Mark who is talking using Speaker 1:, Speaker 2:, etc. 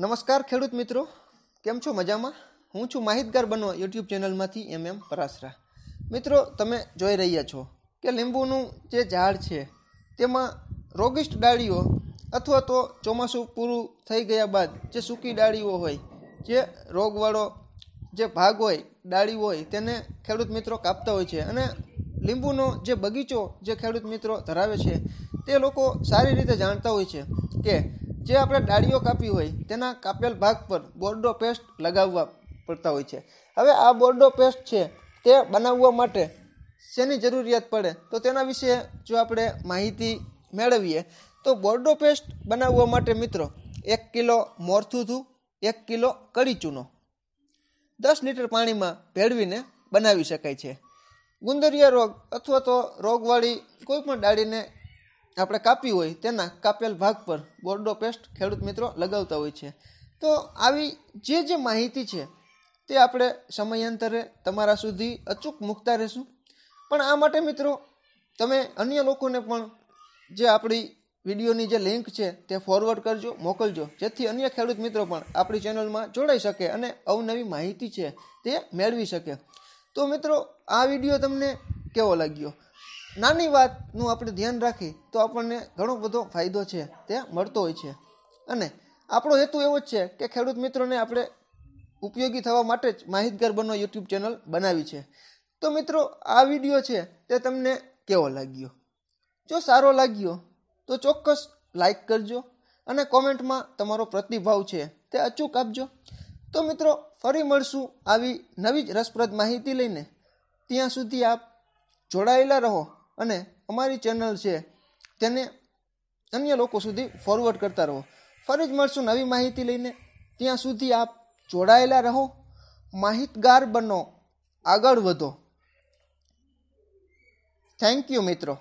Speaker 1: નમસ્કાર ખેડૂત મિત્રો કેમ છો મજામાં હું છું માહિતગાર બનો યુટ્યુબ ચેનલમાંથી એમ એમ પરાસરા મિત્રો તમે જોઈ રહ્યા છો કે લીંબુનું જે ઝાડ છે તેમાં રોગિષ્ટ ડાળીઓ અથવા તો ચોમાસું પૂરું થઈ ગયા બાદ જે સૂકી ડાળીઓ હોય જે રોગવાળો જે ભાગ હોય ડાળી હોય તેને ખેડૂત મિત્રો કાપતા હોય છે અને લીંબુનો જે બગીચો જે ખેડૂત મિત્રો ધરાવે છે તે લોકો સારી રીતે જાણતા હોય છે કે જે આપણે ડાળીઓ કાપી હોય તેના કાપેલ ભાગ પર બોર્ડો પેસ્ટ લગાવવા પડતા હોય છે હવે આ બોર્ડો પેસ્ટ છે તે બનાવવા માટે શેની જરૂરિયાત પડે તો તેના વિશે જો આપણે માહિતી મેળવીએ તો બોર્ડો પેસ્ટ બનાવવા માટે મિત્રો એક કિલો મોરથુથું એક કિલો કડી ચૂનો દસ લીટર પાણીમાં ભેળવીને બનાવી શકાય છે ગુંદરિયા રોગ અથવા તો રોગવાળી કોઈપણ ડાળીને આપણે કાપી હોય તેના કાપેલ ભાગ પર બોર્ડો પેસ્ટ ખેડૂત મિત્રો લગાવતા હોય છે તો આવી જે જે માહિતી છે તે આપણે સમયાંતરે તમારા સુધી અચૂક મૂકતા રહેશું પણ આ માટે મિત્રો તમે અન્ય લોકોને પણ જે આપણી વિડીયોની જે લિંક છે તે ફોરવર્ડ કરજો મોકલજો જેથી અન્ય ખેડૂત મિત્રો પણ આપણી ચેનલમાં જોડાઈ શકે અને અવનવી માહિતી છે તે મેળવી શકે તો મિત્રો આ વિડીયો તમને કેવો લાગ્યો નાની વાતનું આપણે ધ્યાન રાખીએ તો આપણને ઘણો બધો ફાયદો છે તે મળતો હોય છે અને આપણો હેતુ એવો જ છે કે ખેડૂત મિત્રોને આપણે ઉપયોગી થવા માટે જ માહિતગાર બનો યુટ્યુબ ચેનલ બનાવી છે તો મિત્રો આ વિડીયો છે તે તમને કેવો લાગ્યો જો સારો લાગ્યો તો ચોક્કસ લાઈક કરજો અને કોમેન્ટમાં તમારો પ્રતિભાવ છે તે અચૂક આપજો તો મિત્રો ફરી મળશું આવી નવી જ રસપ્રદ માહિતી લઈને ત્યાં સુધી આપ જોડાયેલા રહો અને અમારી ચેનલ છે તેને અન્ય લોકો સુધી ફોરવર્ડ કરતા રહો ફરી જ મળશું નવી માહિતી લઈને ત્યાં સુધી આપ જોડાયેલા રહો માહિતગાર બનો આગળ વધો થેન્ક યુ મિત્રો